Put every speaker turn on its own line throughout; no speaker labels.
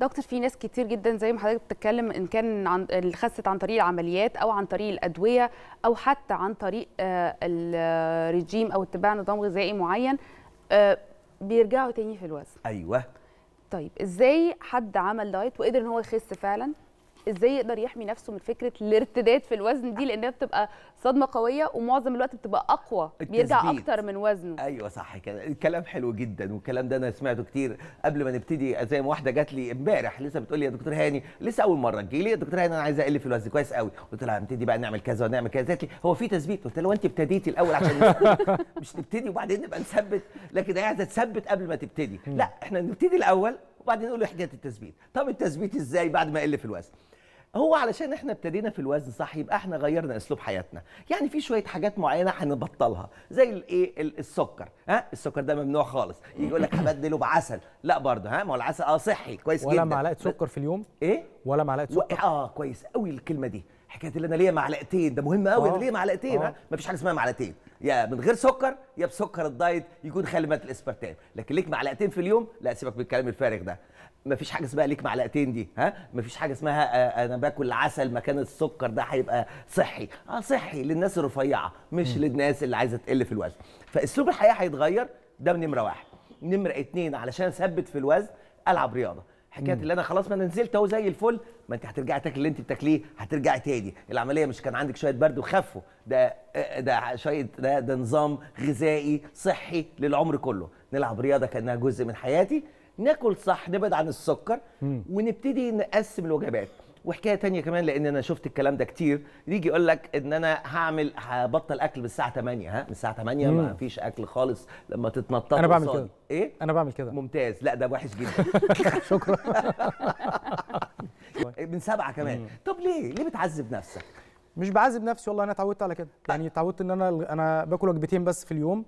دكتور في ناس كتير جدا زي ما حضرتك بتتكلم ان كان عن اللي خست عن طريق العمليات او عن طريق الادويه او حتى عن طريق آه، الرجيم او اتباع نظام غذائي معين آه، بيرجعوا تاني في الوزن ايوه طيب ازاي حد عمل دايت وقدر ان هو يخس فعلا ازاي يقدر يحمي نفسه من فكره الارتداد في الوزن دي لانها بتبقى صدمه قويه ومعظم الوقت بتبقى اقوى بيرجع اكتر من وزنه ايوه صح كده الكلام حلو جدا والكلام ده انا سمعته كتير قبل ما نبتدي زي ما واحده جات لي امبارح لسه بتقول لي يا دكتور هاني لسه اول مره تجي لي يا دكتور هاني انا عايزه اقل في الوزن كويس قوي قلت لها هنبتدي بقى نعمل كذا ونعمل كذا قالت لي هو في تثبيت قلت لها هو انت ابتديتي الاول عشان مش تبتدي وبعدين نبقى نثبت لكن هي عايزه تثبت قبل ما تبتدي لا احنا نبتدي الاول وبعدين نقول له حكايه التثبيت طب التثبيت ازاي بعد ما يقل في الوزن هو علشان احنا ابتدينا في الوزن صح يبقى احنا غيرنا اسلوب حياتنا يعني في شويه حاجات معينه هنبطلها زي الايه السكر ها السكر ده ممنوع خالص يجي يقول لك هبدله بعسل لا برضه ها ما هو العسل اه صحي كويس ولا جدا ولا معلقه سكر في اليوم ايه ولا معلقه سكر اه كويس قوي الكلمه دي حكايه اللي انا ليا معلقتين ده مهم قوي انا آه. ليا معلقتين ما آه. مفيش حاجه اسمها معلقتين يا من غير سكر يا بسكر الدايت يكون خالي من الاسبرتام لكن ليك معلقتين في اليوم لا سيبك من الكلام الفارغ ده مفيش حاجه اسمها ليك معلقتين دي ها مفيش حاجه اسمها آه، انا باكل عسل مكان السكر ده هيبقى صحي اه صحي للناس الرفيعه مش للناس اللي عايزه تقل في الوزن فاسلوب الحياه هيتغير ده نمره واحد نمره اتنين علشان اثبت في الوزن العب رياضه حكايه اللي انا خلاص ما انا نزلت اهو زي الفل ما انت هترجعي تاكل اللي انت بتاكليه هترجعي تاني العمليه مش كان عندك شويه برد وخفوا ده ده شويه ده, ده نظام غذائي صحي للعمر كله نلعب رياضه كانها جزء من حياتي ناكل صح نبعد عن السكر ونبتدي نقسم الوجبات وحكايه تانية كمان لان انا شفت الكلام ده كتير يجي يقول لك ان انا هعمل هبطل اكل بالساعه 8 ها من الساعه 8 ما فيش اكل خالص لما تتنطط انا بعمل كده ايه انا بعمل كده ممتاز لا ده وحش جدا شكرا من سبعه كمان مم. طب ليه ليه بتعذب نفسك مش بعذب نفسي والله انا اتعودت على كده يعني اتعودت ان انا انا باكل وجبتين بس في اليوم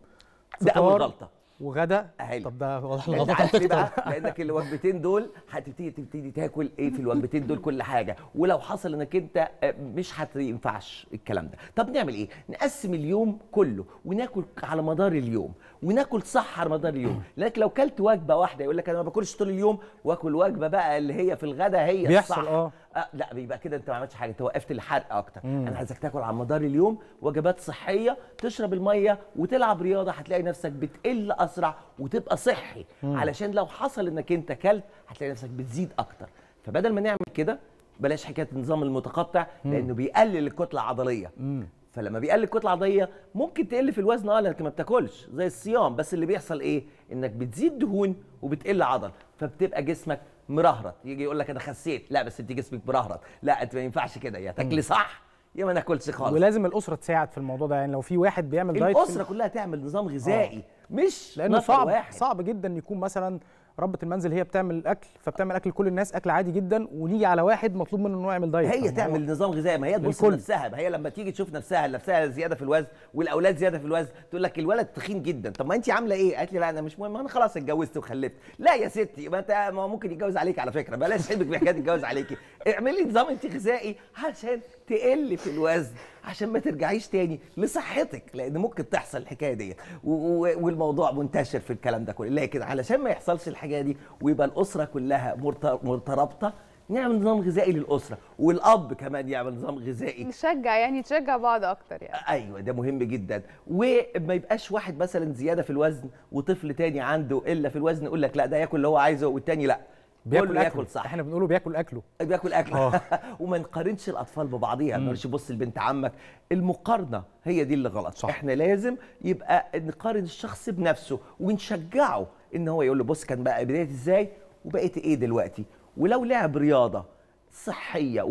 ده اول غلطه وغدا حلو طب ده واضح ان عارف ليه بقى؟ لانك الوجبتين دول هتبتدي تبتدي تاكل ايه في الوجبتين دول كل حاجه ولو حصل انك انت آه، مش هتنفعش الكلام ده طب نعمل ايه نقسم اليوم كله وناكل على مدار اليوم وناكل صح على مدار اليوم لانك لو كلت وجبه واحده يقول لك انا ما باكلش طول اليوم واكل وجبه بقى اللي هي في الغدا هي بيحصل الصح اه آه، لا بيبقى كده انت ما عملتش حاجه انت وقفت الحرق اكتر مم. انا عايزك تاكل على مدار اليوم وجبات صحيه تشرب الميه وتلعب رياضه هتلاقي نفسك بتقل اسرع وتبقى صحي مم. علشان لو حصل انك انت كلت هتلاقي نفسك بتزيد اكتر فبدل ما نعمل كده بلاش حكايه النظام المتقطع مم. لانه بيقلل الكتله العضليه مم. فلما بيقلل الكتله العضليه ممكن تقل في الوزن اه لانك ما بتاكلش زي الصيام بس اللي بيحصل ايه انك بتزيد دهون وبتقل عضل فبتبقى جسمك مرهرط يجي يقول لك انا خسيت لا بس انت جسمك مرهرط لا انت ما ينفعش كده يا تاكلي صح يا ما ناكلش خالص ولازم الاسره تساعد في الموضوع ده يعني لو في واحد بيعمل دايت الاسره كلها تعمل نظام غذائي آه. مش لانه صعب واحد. صعب جدا يكون مثلا ربة المنزل هي بتعمل الاكل فبتعمل اكل كل الناس اكل عادي جدا ونيجي على واحد مطلوب منه انه يعمل دايت هي تعمل نظام غذائي ما هي تبص نفسها ما هي لما تيجي تشوف نفسها نفسها زياده في الوزن والاولاد زياده في الوزن تقول لك الولد تخين جدا طب ما انت عامله ايه قالت لي لا انا مش مهم انا خلاص اتجوزت وخلفت لا يا ستي ما انت ممكن يتجوز عليك على فكره بلاش حبك بحكايه يتجوز عليكي اعملي نظام انت غذائي عشان تقل في الوزن عشان ما ترجعيش تاني لصحتك لان ممكن تحصل الحكايه دي والموضوع منتشر في الكلام ده كله لكن علشان ما يحصلش الحاجه دي ويبقى الاسره كلها مرتبطه نعمل نظام غذائي للاسره والاب كمان يعمل نظام غذائي نشجع يعني تشجع بعض اكتر يعني ايوه ده مهم جدا وما يبقاش واحد مثلا زياده في الوزن وطفل تاني عنده الا في الوزن يقول لك لا ده ياكل اللي هو عايزه والتاني لا بياكل اكله صح احنا بنقوله بياكل اكله بياكل اكله آه. وما نقارنش الاطفال ببعضيها ما نقولش بص لبنت عمك المقارنه هي دي اللي غلط صح. احنا لازم يبقى نقارن الشخص بنفسه ونشجعه ان هو يقول له بص كان بقى بدايه ازاي وبقيت ايه دلوقتي ولو لعب رياضه صحيه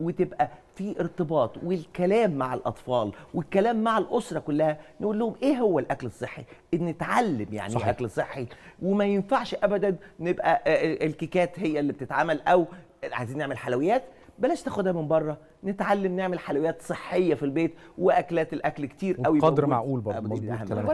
وتبقى في ارتباط والكلام مع الاطفال والكلام مع الاسره كلها نقول لهم ايه هو الاكل الصحي نتعلم يعني صحيح. الاكل الصحي وما ينفعش ابدا نبقى آه، آه، الكيكات هي اللي بتتعمل او عايزين نعمل حلويات بلاش تاخدها من بره نتعلم نعمل حلويات صحيه في البيت واكلات الاكل كتير قوي قدر معقول برضه